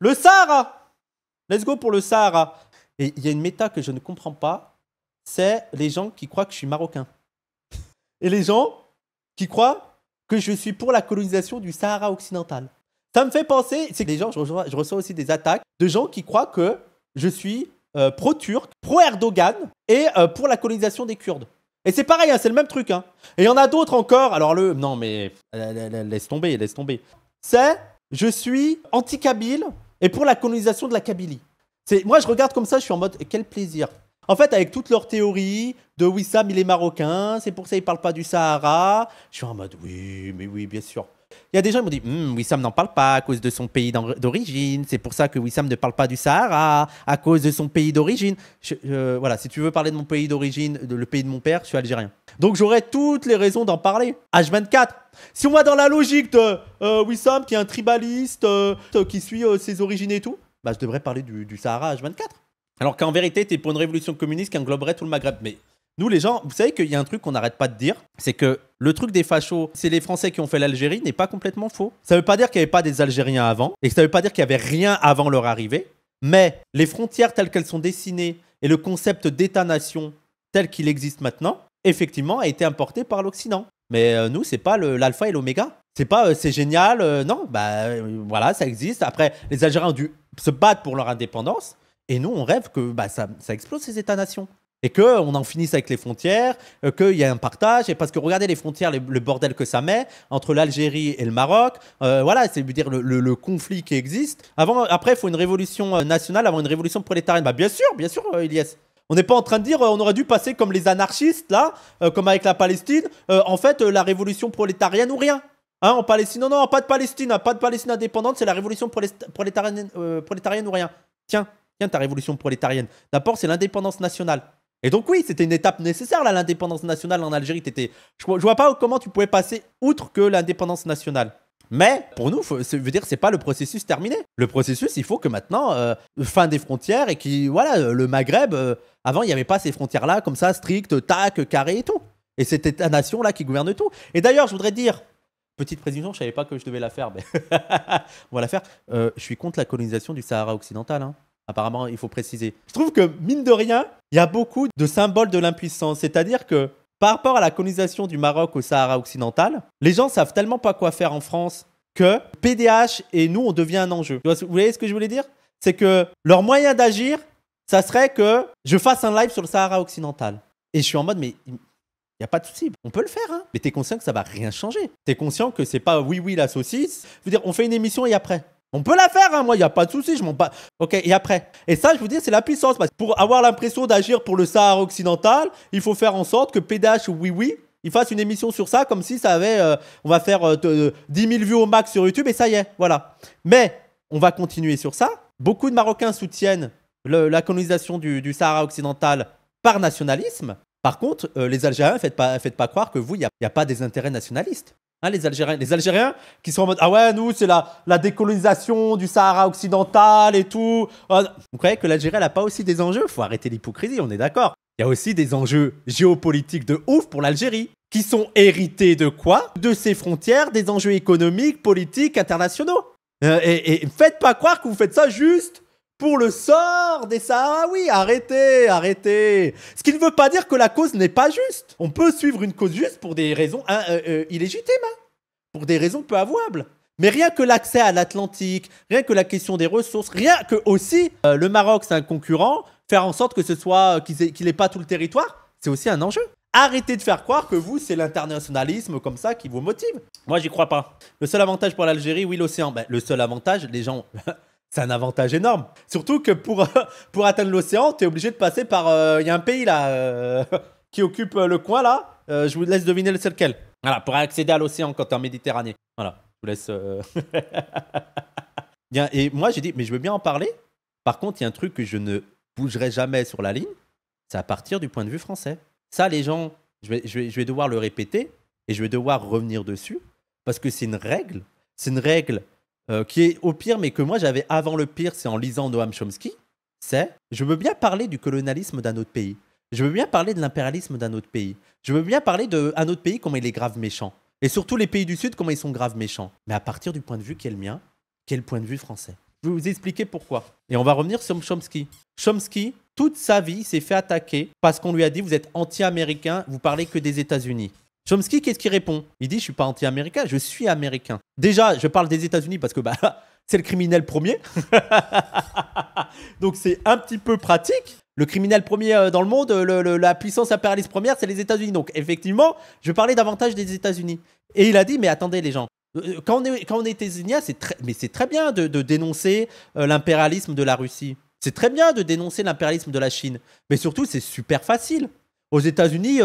Le Sahara Let's go pour le Sahara. Et il y a une méta que je ne comprends pas, c'est les gens qui croient que je suis marocain. Et les gens qui croient que je suis pour la colonisation du Sahara occidental. Ça me fait penser, c'est que gens, je, reçois, aussi des attaques de gens qui croient que je suis euh, pro-turc, pro-Erdogan et euh, pour la colonisation des Kurdes. Et c'est pareil, hein, c'est le même truc. Hein. Et il y en a d'autres encore. Alors le... Non mais... Euh, laisse tomber, laisse tomber. C'est... Je suis anti-kabyle et pour la colonisation de la Kabylie. Moi, je regarde comme ça, je suis en mode quel plaisir. En fait, avec toutes leurs théories de Oui, Sam, il est marocain, c'est pour ça ne parle pas du Sahara. Je suis en mode oui, mais oui, bien sûr. Il y a des gens qui m'ont dit hum, Wissam n'en parle pas à cause de son pays d'origine. C'est pour ça que Wissam ne parle pas du Sahara à cause de son pays d'origine. voilà, si tu veux parler de mon pays d'origine, le pays de mon père, je suis algérien. Donc j'aurais toutes les raisons d'en parler. H24. Si on va dans la logique de euh, Wissam qui est un tribaliste euh, qui suit euh, ses origines et tout, bah je devrais parler du, Sahara H24. Alors qu'en vérité, tu es pour une révolution communiste qui engloberait tout le Maghreb. Mais nous, les gens, vous savez qu'il y a un truc qu'on n'arrête pas de dire, c'est que le truc des fachos, c'est les Français qui ont fait l'Algérie, n'est pas complètement faux. Ça ne veut pas dire qu'il n'y avait pas des Algériens avant, et ça ne veut pas dire qu'il n'y avait rien avant leur arrivée, mais les frontières telles qu'elles sont dessinées et le concept d'État-nation tel qu'il existe maintenant, effectivement, a été importé par l'Occident. Mais euh, nous, nous, n'est pas l'alpha et l'oméga. C'est pas euh, c'est génial, euh, non, bah voilà, ça existe. Après, les Algériens ont dû se battre pour leur indépendance. Et nous, on rêve que bah, ça, ça explose ces États-nations. Et qu'on en finisse avec les frontières, euh, qu'il y ait un partage. Et parce que regardez les frontières, le bordel que ça met entre l'Algérie et le Maroc. Euh, voilà, c'est dire le, conflit qui existe. Avant, après, il faut une révolution euh, nationale avant une révolution prolétarienne. Bah, bien sûr, bien sûr, Elias. On n'est pas en train de dire on aurait dû passer comme les anarchistes, là, comme avec la Palestine. en fait, la révolution prolétarienne ou rien. Hein, en Palestine, non, non, pas de Palestine, pas de Palestine indépendante, c'est la révolution prolétarienne, prolétarienne ou rien. Tiens, tiens, ta révolution prolétarienne. D'abord, c'est l'indépendance nationale. Et donc oui, c'était une étape nécessaire, là, l'indépendance nationale en Algérie. T'étais... Je, ne vois pas comment tu pouvais passer outre que l'indépendance nationale. Mais pour nous, ça veut dire c'est pas le processus terminé. Le processus, il faut que maintenant euh, fin des frontières et qui voilà euh, le Maghreb. Euh, avant, il n'y avait pas ces frontières là comme ça strictes, tac, carré et tout. Et c'était la nation là qui gouverne tout. Et d'ailleurs, je voudrais dire petite précision, je savais pas que je devais la faire, mais on va la faire. je suis contre la colonisation du Sahara occidental. Hein. Apparemment, il faut préciser. Je trouve que, mine de rien, il y a beaucoup de symboles de l'impuissance. C'est-à-dire que par rapport à la colonisation du Maroc au Sahara occidental, les gens savent tellement pas quoi faire en France que PDH et nous, on devient un enjeu. Vous voyez ce que je voulais dire C'est que leur moyen d'agir, ça serait que je fasse un live sur le Sahara occidental. Et je suis en mode, mais il n'y a pas de souci, on peut le faire. Hein. Mais tu es conscient que ça va rien changer. Tu es conscient que c'est pas oui, oui, la saucisse. Je veux dire, on fait une émission et après. On peut la faire, hein, moi, il n'y a pas de souci, je m'en bats. Ok, et après Et ça, je vous dis, c'est la puissance. pour avoir l'impression d'agir pour le Sahara occidental, il faut faire en sorte que PDH Oui Oui, il fasse une émission sur ça, comme si ça avait. Euh, on va faire 10 euh, 000 euh, vues au max sur YouTube, et ça y est, voilà. Mais on va continuer sur ça. Beaucoup de Marocains soutiennent la colonisation du, Sahara occidental par nationalisme. Par contre, les Algériens, faites pas, faites pas croire que vous, il n'y a, pas des intérêts nationalistes. Hein, les Algériens, qui sont en mode ah ouais nous c'est la, décolonisation du Sahara occidental et tout. Ah, vous croyez que l'Algérie elle a pas aussi des enjeux Faut arrêter l'hypocrisie, on est d'accord. Il y a aussi des enjeux géopolitiques de ouf pour l'Algérie qui sont hérités de quoi De ses frontières, des enjeux économiques, politiques, internationaux. Euh, et, et faites pas croire que vous faites ça juste pour le sort des oui, Arrêtez, arrêtez. Ce qui ne veut pas dire que la cause n'est pas juste. On peut suivre une cause juste pour des raisons hein, euh, euh, illégitimes, hein. pour des raisons peu avouables. Mais rien que l'accès à l'Atlantique, rien que la question des ressources, rien que aussi euh, le Maroc, c'est un concurrent, faire en sorte que ce soit qu'il n'ait pas tout le territoire, c'est aussi un enjeu. Arrêtez de faire croire que vous, c'est l'internationalisme comme ça qui vous motive. Moi, j'y crois pas. Le seul avantage pour l'Algérie, oui, l'océan. Ben, le seul avantage, les gens C'est un avantage énorme. Surtout que pour, pour atteindre l'océan, tu es obligé de passer par. Il euh, y a un pays là euh, qui occupe euh, le coin là. je vous laisse deviner lequel. Voilà, pour accéder à l'océan quand tu es en Méditerranée. Voilà, je vous laisse. bien, et moi j'ai dit, mais je veux bien en parler. Par contre, il y a un truc que je ne bougerai jamais sur la ligne. C'est à partir du point de vue français. Ça, les gens, je vais, je vais devoir le répéter et je vais devoir revenir dessus parce que c'est une règle. C'est une règle euh, qui est au pire, mais que moi j'avais avant le pire, c'est en lisant Noam Chomsky, c'est je veux bien parler du colonialisme d'un autre pays. Je veux bien parler de l'impérialisme d'un autre pays. Je veux bien parler d'un autre pays comment il est grave méchant. Et surtout les pays du Sud comment ils sont grave méchants. Mais à partir du point de vue qui est le mien, quel point de vue français. Je vais vous expliquer pourquoi. Et on va revenir sur Chomsky. Chomsky, toute sa vie, s'est fait attaquer parce qu'on lui a dit vous êtes anti-américain, vous parlez que des États-Unis. Chomsky, qu'est-ce qui répond Il dit Je suis pas anti-américain, je suis américain. Déjà, je parle des États-Unis parce que bah, c'est le criminel premier. Donc c'est un petit peu pratique. Le criminel premier euh, dans le monde, la puissance impérialiste première, c'est les États-Unis. Donc effectivement, je parlais davantage des États-Unis. Et il a dit Mais attendez, les gens, euh, euh, quand on est, quand on est c'est très, très bien de, dénoncer l'impérialisme de la Russie. C'est très bien de dénoncer l'impérialisme de la Chine. Mais surtout, c'est super facile. Aux États-Unis,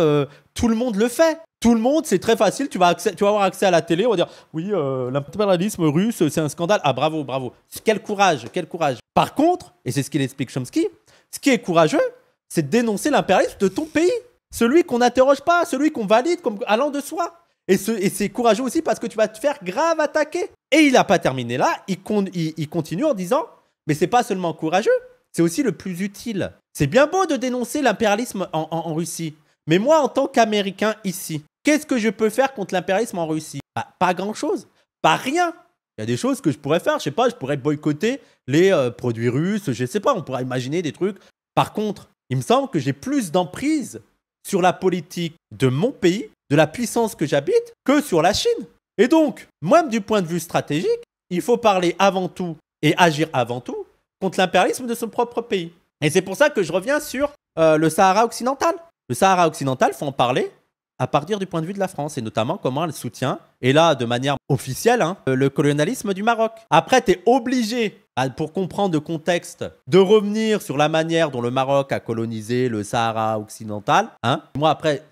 tout le monde le fait tout le monde, c'est très facile. Tu vas, avoir accès à la télé. On va dire oui, euh, l'impérialisme russe, c'est un scandale. Ah bravo, bravo. Quel courage, quel courage. Par contre, et c'est ce qu'il explique Chomsky, ce qui est courageux, c'est de dénoncer l'impérialisme de ton pays, celui qu'on n'interroge pas, celui qu'on valide comme allant de soi. Et, c'est courageux aussi parce que tu vas te faire grave attaquer. Et il n'a pas terminé là. Il, continue en disant mais c'est pas seulement courageux, c'est aussi le plus utile. C'est bien beau de dénoncer l'impérialisme en Russie. Mais moi, en tant qu'Américain ici, Qu'est-ce que je peux faire contre l'impérialisme en Russie bah, Pas grand-chose, pas rien. Il y a des choses que je pourrais faire, je sais pas, je pourrais boycotter les euh, produits russes, je sais pas, on pourrait imaginer des trucs. Par contre, il me semble que j'ai plus d'emprise sur la politique de mon pays, de la puissance que j'habite, que sur la Chine. Et donc, même du point de vue stratégique, il faut parler avant tout et agir avant tout contre l'impérialisme de son propre pays. Et c'est pour ça que je reviens sur euh, le Sahara occidental. Le Sahara occidental, faut en parler, à partir du point de vue de la France, et notamment comment elle soutient, et là de manière officielle, hein, le colonialisme du Maroc. Après, tu es obligé, pour comprendre le contexte, de revenir sur la manière dont le Maroc a colonisé le Sahara occidental. Hein. Moi, après,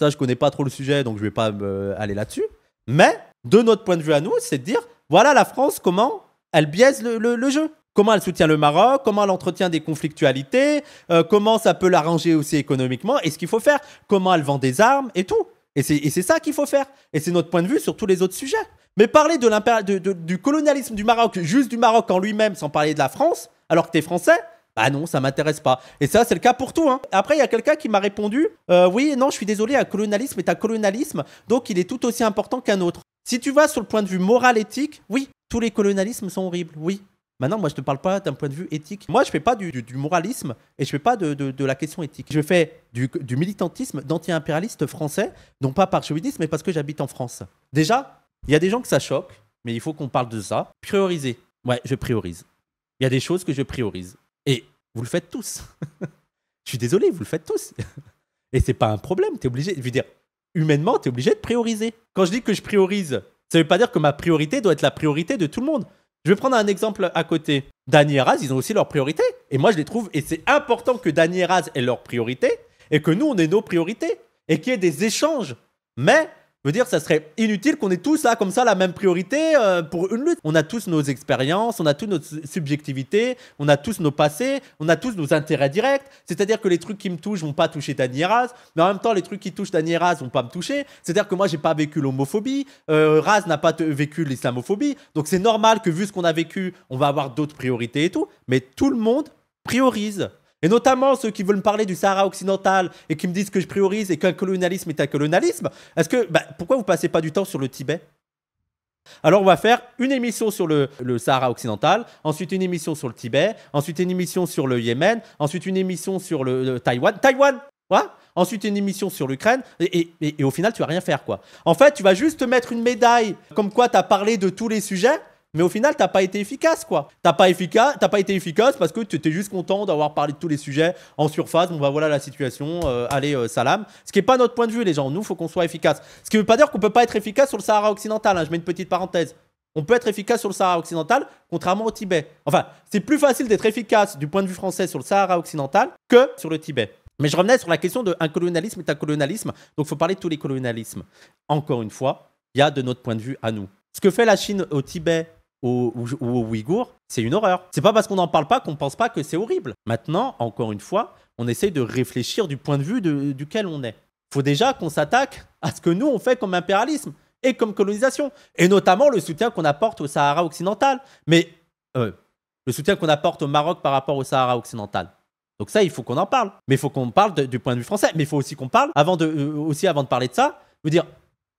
ça, je connais pas trop le sujet, donc je vais pas euh, aller là-dessus. Mais, de notre point de vue à nous, c'est de dire, voilà la France, comment elle biaise le jeu comment elle soutient le Maroc, comment elle entretient des conflictualités, euh, comment ça peut l'arranger aussi économiquement, et ce qu'il faut faire, comment elle vend des armes et tout. Et c'est ça qu'il faut faire. Et c'est notre point de vue sur tous les autres sujets. Mais parler de, du colonialisme du Maroc, juste du Maroc en lui-même, sans parler de la France, alors que tu es français, bah non, ça m'intéresse pas. Et ça, c'est le cas pour tout. Hein. Après, il y a quelqu'un qui m'a répondu euh, Oui, non, je suis désolé, un colonialisme est un colonialisme, donc il est tout aussi important qu'un autre. Si tu vas sur le point de vue moral, éthique, oui, tous les colonialismes sont horribles, oui. Maintenant, moi, je ne te parle pas d'un point de vue éthique. Moi, je ne fais pas du, moralisme et je ne fais pas de, la question éthique. Je fais du, militantisme d'anti-impérialiste français, non pas par chauvinisme, mais parce que j'habite en France. Déjà, il y a des gens que ça choque, mais il faut qu'on parle de ça. Prioriser. Ouais, je priorise. Il y a des choses que je priorise. Et vous le faites tous. je suis désolé, vous le faites tous. et c'est pas un problème, tu es obligé. Je veux dire, humainement, tu es obligé de prioriser. Quand je dis que je priorise, ça ne veut pas dire que ma priorité doit être la priorité de tout le monde. Je vais prendre un exemple à côté. Dany et Raz, ils ont aussi leurs priorités. Et moi, je les trouve, et c'est important que Dany et Raz aient leurs priorités, et que nous, on ait nos priorités, et qu'il y ait des échanges. Mais je veux dire, ça serait inutile qu'on ait tous là comme ça la même priorité euh, pour une lutte. On a tous nos expériences, on a tous notre subjectivité, on a tous nos passés, on a tous nos intérêts directs. C'est-à-dire que les trucs qui me touchent vont pas toucher Dani Raz, mais en même temps les trucs qui touchent Dani Raz vont pas me toucher. C'est-à-dire que moi j'ai pas vécu l'homophobie, euh, Raz n'a pas vécu l'islamophobie, donc c'est normal que vu ce qu'on a vécu, on va avoir d'autres priorités et tout. Mais tout le monde priorise et notamment ceux qui veulent me parler du Sahara occidental et qui me disent que je priorise et qu'un colonialisme est un colonialisme, est-ce que bah, pourquoi vous passez pas du temps sur le Tibet alors on va faire une émission sur le, Sahara occidental, ensuite une émission sur le Tibet, ensuite une émission sur le Yémen, ensuite une émission sur le, Taïwan. Taïwan Ensuite, une émission sur l'Ukraine. Et, et, au final, tu vas rien faire, quoi. En fait, tu vas juste te mettre une médaille comme quoi tu as parlé de tous les sujets. Mais au final, t'as pas été efficace, quoi. T'as pas, efficace, t'as pas été efficace parce que tu étais juste content d'avoir parlé de tous les sujets en surface. Bon, bah voilà la situation. Euh, allez, euh, salam. Ce qui est pas notre point de vue, les gens. Nous, faut qu'on soit efficace. Ce qui veut pas dire qu'on peut pas être efficace sur le Sahara occidental. Hein. Je mets une petite parenthèse. On peut être efficace sur le Sahara occidental, contrairement au Tibet. Enfin, c'est plus facile d'être efficace du point de vue français sur le Sahara occidental que sur le Tibet. Mais je revenais sur la question de un colonialisme et un colonialisme. Donc, il faut parler de tous les colonialismes. Encore une fois, il y a de notre point de vue à nous. Ce que fait la Chine au Tibet ou aux, Ouïghours, c'est une horreur. C'est pas parce qu'on n'en parle pas qu'on pense pas que c'est horrible. Maintenant, encore une fois, on essaye de réfléchir du point de vue duquel on est. Faut déjà qu'on s'attaque à ce que nous on fait comme impérialisme et comme colonisation, et notamment le soutien qu'on apporte au Sahara occidental, mais euh, le soutien qu'on apporte au Maroc par rapport au Sahara occidental. Donc ça, il faut qu'on en parle. Mais il faut qu'on parle du point de vue français. Mais il faut aussi qu'on parle, avant de, euh, aussi avant de parler de ça, vous dire,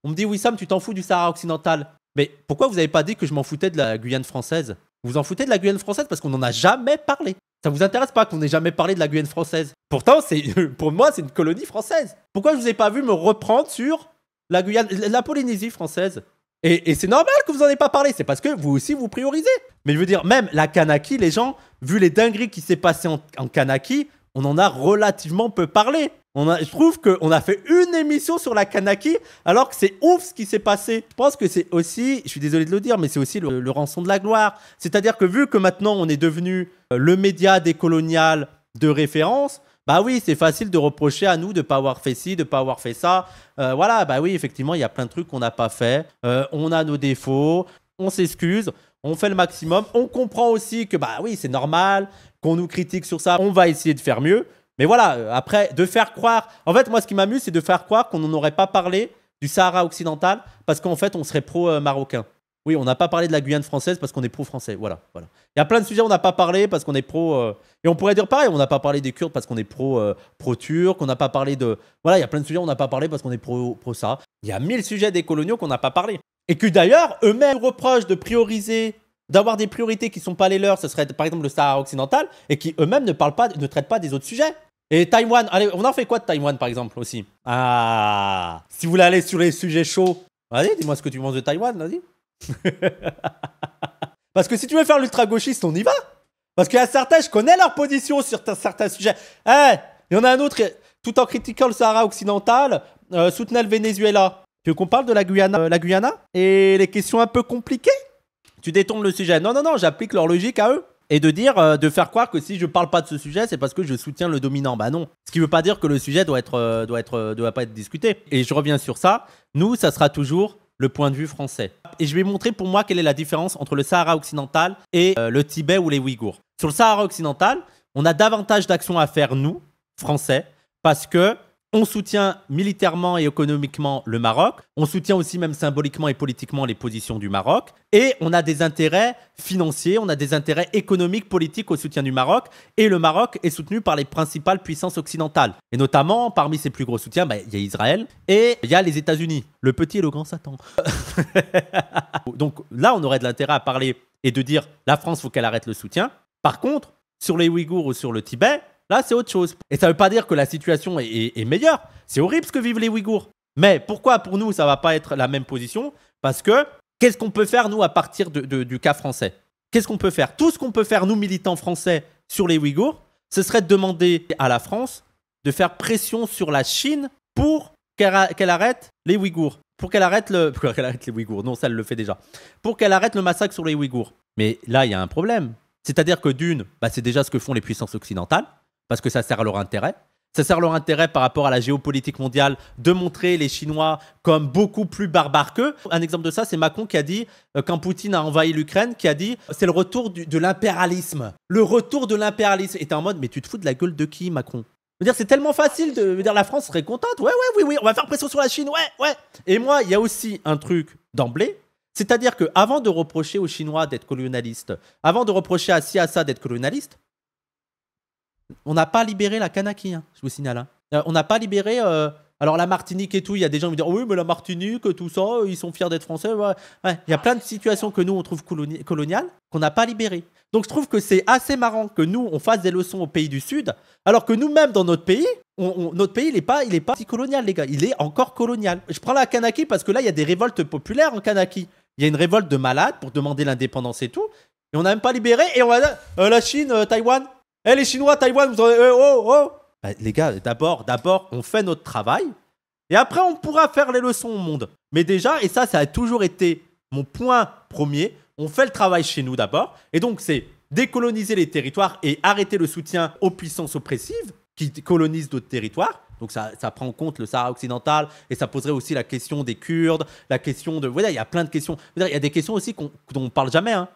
on me dit, Wissam, tu t'en fous du Sahara occidental. Mais pourquoi vous n'avez pas dit que je m'en foutais de la Guyane française Vous en foutez de la Guyane française parce qu'on n'en a jamais parlé. Ça vous intéresse pas qu'on ait jamais parlé de la Guyane française Pourtant, c'est pour moi, c'est une colonie française. Pourquoi je vous ai pas vu me reprendre sur la Guyane, la Polynésie française et, c'est normal que vous n'en ayez pas parlé, c'est parce que vous aussi vous priorisez. Mais je veux dire, même la Kanaki, les gens, vu les dingueries qui s'est passé en, en Kanaki, on en a relativement peu parlé. je trouve qu'on a fait une émission sur la Kanaki, alors que c'est ouf ce qui s'est passé. Je pense que c'est aussi, je suis désolé de le dire, mais c'est aussi le, rançon de la gloire. C'est-à-dire que vu que maintenant on est devenu euh, le média décolonial de référence, bah oui, c'est facile de reprocher à nous de ne pas avoir fait ci, de ne pas avoir fait ça. Euh, voilà, bah oui, effectivement, il y a plein de trucs qu'on n'a pas fait. Euh, on a nos défauts, on s'excuse on fait le maximum. On comprend aussi que, bah oui, c'est normal qu'on nous critique sur ça. On va essayer de faire mieux. Mais voilà, euh, après, de faire croire. En fait, moi, ce qui m'amuse, c'est de faire croire qu'on n'aurait pas parlé du Sahara occidental parce qu'en fait, on serait pro-marocain. Oui, on n'a pas parlé de la Guyane française parce qu'on est pro-français. Voilà, voilà. Il y a plein de sujets on n'a pas parlé parce qu'on est pro. Euh, et on pourrait dire pareil, on n'a pas parlé des Kurdes parce qu'on est pro euh, pro-turc. On n'a pas parlé de. Voilà, il y a plein de sujets on n'a pas parlé parce qu'on est pro pro ça. Il y a mille sujets des coloniaux qu'on n'a pas parlé. Et que d'ailleurs, eux-mêmes reprochent de prioriser, d'avoir des priorités qui ne sont pas les leurs, ce serait par exemple le Sahara occidental, et qui eux-mêmes ne, parlent pas, ne traitent pas des autres sujets. Et Taïwan, allez, on en fait quoi de Taïwan par exemple aussi Ah Si vous voulez aller sur les sujets chauds, vas-y, dis-moi ce que tu penses de Taïwan, vas-y. Parce que si tu veux faire l'ultra-gauchiste, on y va Parce qu'il y a certains, je connais leur position sur certains sujets. Eh, il y en a un autre, tout en critiquant le Sahara occidental, euh, soutenait le Venezuela. Tu veux qu'on parle de la Guyana, euh, la Guyana et les questions un peu compliquées Tu détournes le sujet. Non, non, non, j'applique leur logique à eux. Et de dire, euh, de faire croire que si je parle pas de ce sujet, c'est parce que je soutiens le dominant. Bah non. Ce qui veut pas dire que le sujet doit être, euh, doit être, doit pas être discuté. Et je reviens sur ça. Nous, ça sera toujours le point de vue français. Et je vais montrer pour moi quelle est la différence entre le Sahara occidental et le Tibet ou les Ouïghours. Sur le Sahara occidental, on a davantage d'actions à faire, nous, Français, parce que on soutient militairement et économiquement le Maroc, on soutient aussi même symboliquement et politiquement les positions du Maroc, et on a des intérêts financiers, on a des intérêts économiques, politiques au soutien du Maroc, et le Maroc est soutenu par les principales puissances occidentales. Et notamment, parmi ses plus gros soutiens, bah, il y a Israël et il y a les États-Unis, le petit et le grand Satan. Donc là, on aurait de l'intérêt à parler et de dire la France, faut qu'elle arrête le soutien. Par contre, sur les Ouïghours ou sur le Tibet, Là, c'est autre chose. Et ça ne veut pas dire que la situation est, meilleure. C'est horrible ce que vivent les Ouïghours. Mais pourquoi pour nous, ça ne va pas être la même position Parce que qu'est-ce qu'on peut faire, nous, à partir du cas français Qu'est-ce qu'on peut faire Tout ce qu'on peut faire, nous, militants français, sur les Ouïghours, ce serait de demander à la France de faire pression sur la Chine pour qu'elle arrête les Ouïghours. Pour qu'elle arrête, le, les Non, ça, elle le fait déjà. Pour qu'elle arrête le massacre sur les Ouïghours. Mais là, il y a un problème. C'est-à-dire que d'une, bah, c'est déjà ce que font les puissances occidentales parce que ça sert à leur intérêt. Ça sert à leur intérêt par rapport à la géopolitique mondiale de montrer les Chinois comme beaucoup plus barbares qu'eux. Un exemple de ça, c'est Macron qui a dit, euh, quand Poutine a envahi l'Ukraine, qui a dit euh, c'est le retour de l'impérialisme. Le retour de l'impérialisme. Et t'es en mode, mais tu te fous de la gueule de qui, Macron dire, c'est tellement facile de dire la France serait contente. Ouais, ouais, oui, oui, on va faire pression sur la Chine. Ouais, ouais. Et moi, il y a aussi un truc d'emblée. C'est-à-dire que avant de reprocher aux Chinois d'être colonialistes, avant de reprocher à Siasa d'être colonialiste, on n'a pas libéré la Kanaki, hein, je vous signale. Hein. Euh, on n'a pas libéré. Euh, alors la Martinique et tout, il y a des gens qui me disent oui mais la Martinique, tout ça, ils sont fiers d'être français. Il y a plein de situations que nous on trouve coloniales qu'on n'a pas libérées. Donc je trouve que c'est assez marrant que nous, on fasse des leçons aux pays du Sud, alors que nous-mêmes, dans notre pays, notre pays, il n'est pas, il pas si colonial, les gars. Il est encore colonial. Je prends la Kanaki parce que là, il y a des révoltes populaires en Kanaki. Il y a une révolte de malades pour demander l'indépendance et tout. Et on n'a même pas libéré. Et on va euh, la Chine, Taïwan, eh, les Chinois, Taïwan, vous en avez. oh, oh, oh. Bah, Les gars, d'abord, d'abord, on fait notre travail. Et après, on pourra faire les leçons au monde. Mais déjà, et ça, ça a toujours été mon point premier, on fait le travail chez nous d'abord. Et donc, c'est décoloniser les territoires et arrêter le soutien aux puissances oppressives qui colonisent d'autres territoires. Donc ça, ça, prend en compte le Sahara occidental et ça poserait aussi la question des Kurdes, la question de... Vous voyez, il y a plein de questions. il y a des questions aussi dont on ne parle jamais. Hein.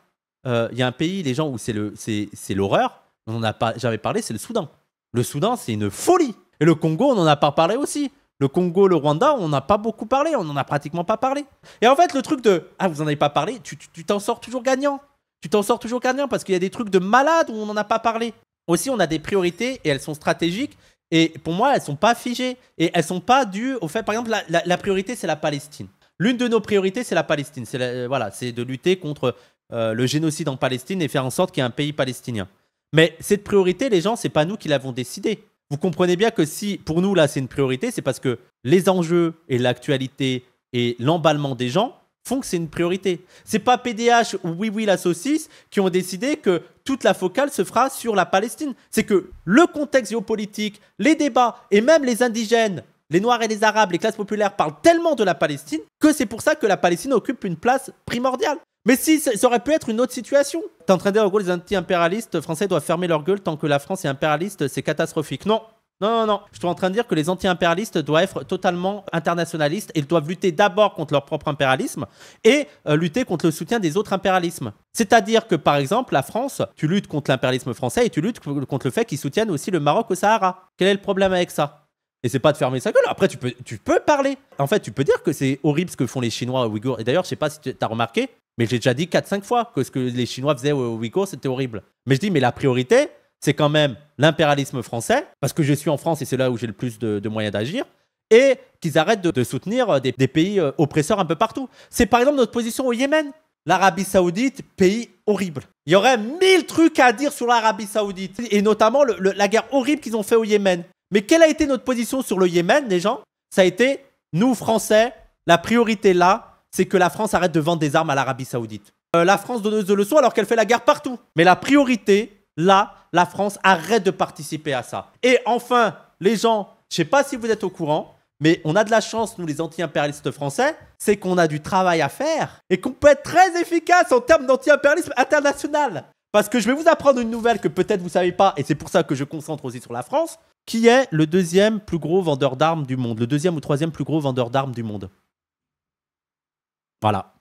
Euh, il y a un pays, les gens, où c'est, le, c'est l'horreur on n'en a pas j'avais parlé, c'est le Soudan. Le Soudan, c'est une folie. Et le Congo, on n'en a pas parlé aussi. Le Congo, le Rwanda, on n'a pas beaucoup parlé, on n'en a pratiquement pas parlé. Et en fait, le truc de Ah, vous n'en avez pas parlé, tu t'en sors toujours gagnant. Tu t'en sors toujours gagnant parce qu'il y a des trucs de malades où on n'en a pas parlé. Aussi, on a des priorités et elles sont stratégiques. Et pour moi, elles sont pas figées. Et elles sont pas dues au fait, par exemple, la, priorité, c'est la Palestine. L'une de nos priorités, c'est la Palestine. C'est euh, voilà, c'est de lutter contre euh, le génocide en Palestine et faire en sorte qu'il y ait un pays palestinien. Mais cette priorité, les gens, c'est pas nous qui l'avons décidée. Vous comprenez bien que si pour nous là c'est une priorité, c'est parce que les enjeux et l'actualité et l'emballement des gens font que c'est une priorité. C'est pas PDH ou Oui Oui la saucisse qui ont décidé que toute la focale se fera sur la Palestine. C'est que le contexte géopolitique, les débats et même les indigènes, les Noirs et les Arabes, les classes populaires parlent tellement de la Palestine que c'est pour ça que la Palestine occupe une place primordiale. Mais si, ça, aurait pu être une autre situation. T'es en train de dire, en les anti-impérialistes français doivent fermer leur gueule tant que la France est impérialiste, c'est catastrophique. Non, non, non, non. Je suis en train de dire que les anti-impérialistes doivent être totalement internationalistes. Ils doivent lutter d'abord contre leur propre impérialisme et euh, lutter contre le soutien des autres impérialismes. C'est-à-dire que, par exemple, la France, tu luttes contre l'impérialisme français et tu luttes contre le fait qu'ils soutiennent aussi le Maroc au Sahara. Quel est le problème avec ça et c'est pas de fermer sa gueule. Après, tu peux, tu peux parler. En fait, tu peux dire que c'est horrible ce que font les Chinois aux Ouïghours. Et d'ailleurs, je sais pas si tu as remarqué, mais j'ai déjà dit 4-5 fois que ce que les Chinois faisaient au Ouïghours, c'était horrible. Mais je dis, mais la priorité, c'est quand même l'impérialisme français, parce que je suis en France et c'est là où j'ai le plus de, moyens d'agir, et qu'ils arrêtent de, soutenir euh, des, pays euh, oppresseurs un peu partout. C'est par exemple notre position au Yémen. L'Arabie Saoudite, pays horrible. Il y aurait mille trucs à dire sur l'Arabie Saoudite, et notamment la guerre horrible qu'ils ont fait au Yémen. Mais quelle a été notre position sur le Yémen, les gens Ça a été, nous, Français, la priorité là, c'est que la France arrête de vendre des armes à l'Arabie Saoudite. Euh, la France donne de leçons alors qu'elle fait la guerre partout. Mais la priorité, là, la France arrête de participer à ça. Et enfin, les gens, je sais pas si vous êtes au courant, mais on a de la chance, nous les anti-impérialistes français, c'est qu'on a du travail à faire et qu'on peut être très efficace en termes d'anti-impérialisme international. Parce que je vais vous apprendre une nouvelle que peut-être vous ne savez pas, et c'est pour ça que je concentre aussi sur la France, qui est le deuxième plus gros vendeur d'armes du monde, le deuxième ou troisième plus gros vendeur d'armes du monde. Voilà.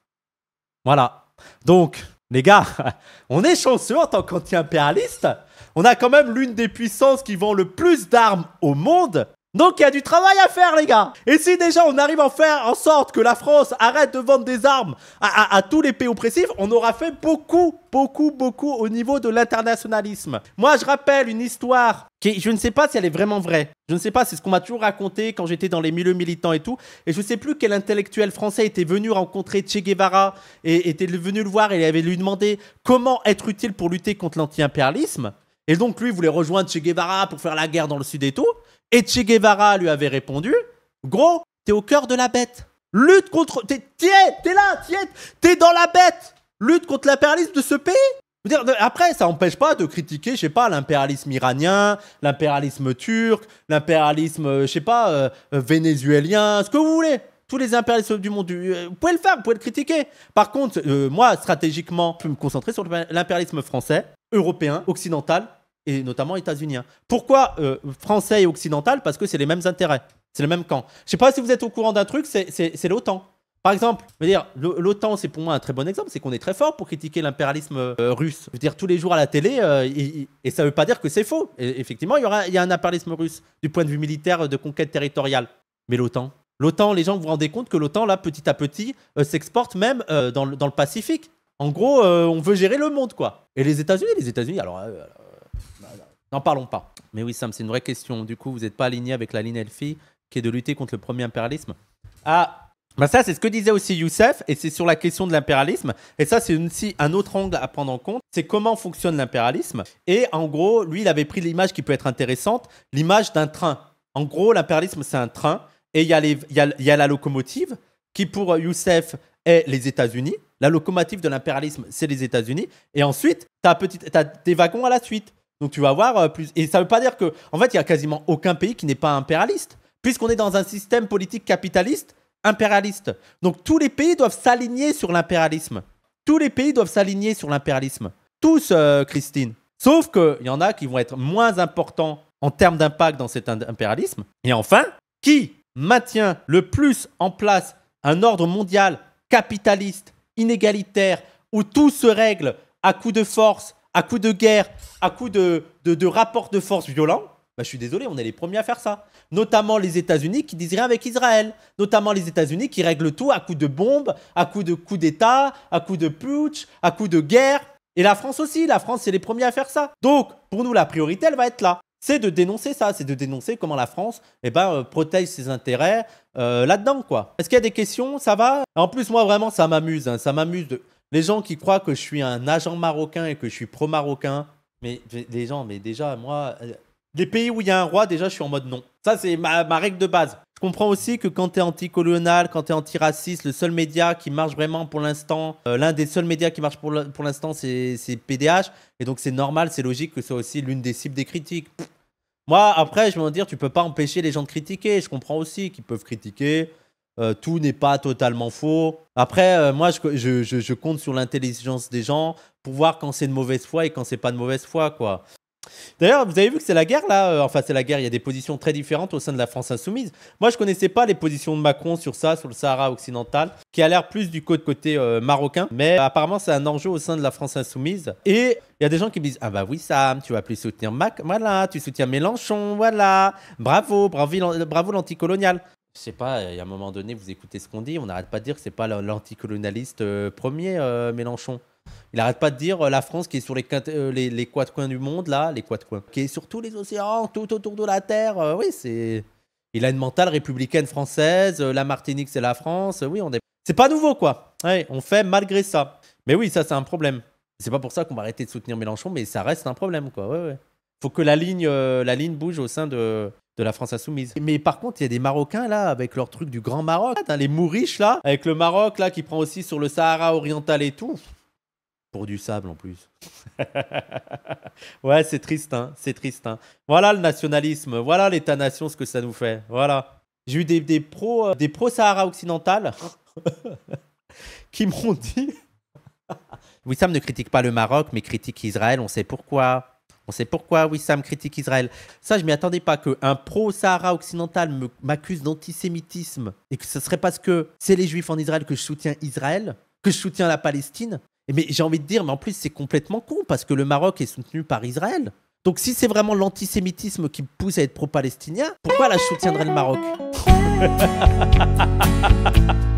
Voilà. Donc, les gars, on est chanceux en tant qu'anti-impérialiste. On a quand même l'une des puissances qui vend le plus d'armes au monde donc il y a du travail à faire les gars Et si déjà on arrive à faire en sorte que la France arrête de vendre des armes à, tous les pays oppressifs, on aura fait beaucoup, beaucoup, beaucoup au niveau de l'internationalisme. Moi je rappelle une histoire qui, je ne sais pas si elle est vraiment vraie. Je ne sais pas, c'est ce qu'on m'a toujours raconté quand j'étais dans les milieux militants et tout. Et je ne sais plus quel intellectuel français était venu rencontrer Che Guevara et était venu le voir et avait lui demandé comment être utile pour lutter contre l'anti-impérialisme. Et donc lui voulait rejoindre Che Guevara pour faire la guerre dans le sud et tout. Et Che Guevara lui avait répondu Gros, t'es au cœur de la bête. Lutte contre. T'es es là, t'es dans la bête. Lutte contre l'impérialisme de ce pays. Après, ça n'empêche pas de critiquer, je sais pas, l'impérialisme iranien, l'impérialisme turc, l'impérialisme, euh, je sais pas, euh, vénézuélien, ce que vous voulez. Tous les impérialismes du monde, euh, vous pouvez le faire, vous pouvez le critiquer. Par contre, moi, stratégiquement, je peux me concentrer sur l'impérialisme français, européen, occidental, et notamment états-uniens. Pourquoi euh, français et occidental Parce que c'est les mêmes intérêts, c'est le même camp. Je sais pas si vous êtes au courant d'un truc, c'est l'OTAN. Par exemple, je veux dire, l'OTAN, c'est pour moi un très bon exemple, c'est qu'on est très fort pour critiquer l'impérialisme euh, russe. Je veux dire, tous les jours à la télé, euh, et, ça ne veut pas dire que c'est faux. Et, effectivement, il y, aura, il y a un impérialisme russe du point de vue militaire de conquête territoriale. Mais l'OTAN L'OTAN, les gens, vous vous rendez compte que l'OTAN, là, petit à petit, s'exporte même dans le, dans, le Pacifique. En gros, on veut gérer le monde, quoi. Et les États-Unis, les États-Unis, alors N'en parlons pas. Mais oui, Sam, c'est une vraie question. Du coup, vous n'êtes pas aligné avec la ligne Elfie, qui est de lutter contre le premier impérialisme. Ah, ben ça, c'est ce que disait aussi Youssef, et c'est sur la question de l'impérialisme. Et ça, c'est aussi un autre angle à prendre en compte, c'est comment fonctionne l'impérialisme. Et en gros, lui, il avait pris l'image qui peut être intéressante, l'image d'un train. En gros, l'impérialisme, c'est un train, et il y, a la locomotive, qui pour Youssef est les États-Unis. La locomotive de l'impérialisme, c'est les États-Unis. Et ensuite, tu as, as des wagons à la suite. Donc tu vas avoir euh, plus. Et ça veut pas dire que. En fait, il y a quasiment aucun pays qui n'est pas impérialiste. Puisqu'on est dans un système politique capitaliste, impérialiste. Donc tous les pays doivent s'aligner sur l'impérialisme. Tous les pays doivent s'aligner sur l'impérialisme. Tous, euh, Christine. Sauf qu'il y en a qui vont être moins importants en termes d'impact dans cet impérialisme. Et enfin, qui maintient le plus en place un ordre mondial capitaliste, inégalitaire, où tout se règle à coup de force, à coups de guerre, à coups de, rapports de force violents, bah, je suis désolé, on est les premiers à faire ça. Notamment les États-Unis qui disent rien avec Israël. Notamment les États-Unis qui règlent tout à coups de bombes, à coups de coups d'État, à coups de putsch, à coups de guerre. Et la France aussi, la France, c'est les premiers à faire ça. Donc, pour nous, la priorité, elle va être là. C'est de dénoncer ça, c'est de dénoncer comment la France eh ben, euh, protège ses intérêts euh, là-dedans, quoi. Est-ce qu'il y a des questions Ça va En plus, moi, vraiment, ça m'amuse. Hein. ça m'amuse de... Les gens qui croient que je suis un agent marocain et que je suis pro-marocain, mais les gens, mais déjà, moi, euh, les pays où il y a un roi, déjà, je suis en mode non. Ça, c'est ma, règle de base. Je comprends aussi que quand tu es anticolonial, quand tu es antiraciste, le seul média qui marche vraiment pour l'instant, euh, l'un des seuls médias qui marche pour l'instant, c'est PDH. Et donc, c'est normal, c'est logique que ce soit aussi l'une des cibles des critiques. Moi, après, je vais me dire, tu peux pas empêcher les gens de critiquer. Je comprends aussi qu'ils peuvent critiquer. Euh, tout n'est pas totalement faux. Après, euh, moi, je, compte sur l'intelligence des gens pour voir quand c'est de mauvaise foi et quand c'est pas de mauvaise foi, quoi. D'ailleurs, vous avez vu que c'est la guerre là euh, Enfin, c'est la guerre, il y a des positions très différentes au sein de la France insoumise. Moi, je connaissais pas les positions de Macron sur ça, sur le Sahara occidental, qui a l'air plus du côté, marocain, mais apparemment, c'est un enjeu au sein de la France insoumise. Et il y a des gens qui me disent Ah bah oui, Sam, tu vas plus soutenir Mac, voilà, tu soutiens Mélenchon, voilà, bravo, bravo, bravo l'anticolonial je sais pas, à un moment donné, vous écoutez ce qu'on dit, on n'arrête pas de dire que c'est pas l'anticolonialiste euh, premier, euh, Mélenchon. Il n'arrête pas de dire euh, la France qui est sur les, les, quatre coins du monde, là, les quatre coins, qui est sur tous les océans, tout autour de la Terre. oui, c'est. Il a une mentale républicaine française, la Martinique, c'est la France. oui, on est. C'est pas nouveau, quoi. Ouais, on fait malgré ça. Mais oui, ça, c'est un problème. C'est pas pour ça qu'on va arrêter de soutenir Mélenchon, mais ça reste un problème, quoi. Ouais, ouais. Faut que la ligne, la ligne bouge au sein de, de la France insoumise. Mais par contre, il y a des Marocains là avec leur truc du grand Maroc, les Mouriches là, avec le Maroc là qui prend aussi sur le Sahara oriental et tout. Pour du sable en plus. ouais, c'est triste, hein, c'est triste. Hein. Voilà le nationalisme, voilà l'État-nation, ce que ça nous fait. Voilà. J'ai eu des, pros, des pro euh, Sahara occidental qui m'ont dit. Wissam ne critique pas le Maroc, mais critique Israël, on sait pourquoi. On sait pourquoi oui, me critique Israël. Ça, je m'y attendais pas qu'un pro-Sahara occidental m'accuse d'antisémitisme et que ce serait parce que c'est les Juifs en Israël que je soutiens Israël, que je soutiens la Palestine. Mais j'ai envie de dire, mais en plus, c'est complètement con parce que le Maroc est soutenu par Israël. Donc si c'est vraiment l'antisémitisme qui me pousse à être pro-palestinien, pourquoi là je soutiendrais le Maroc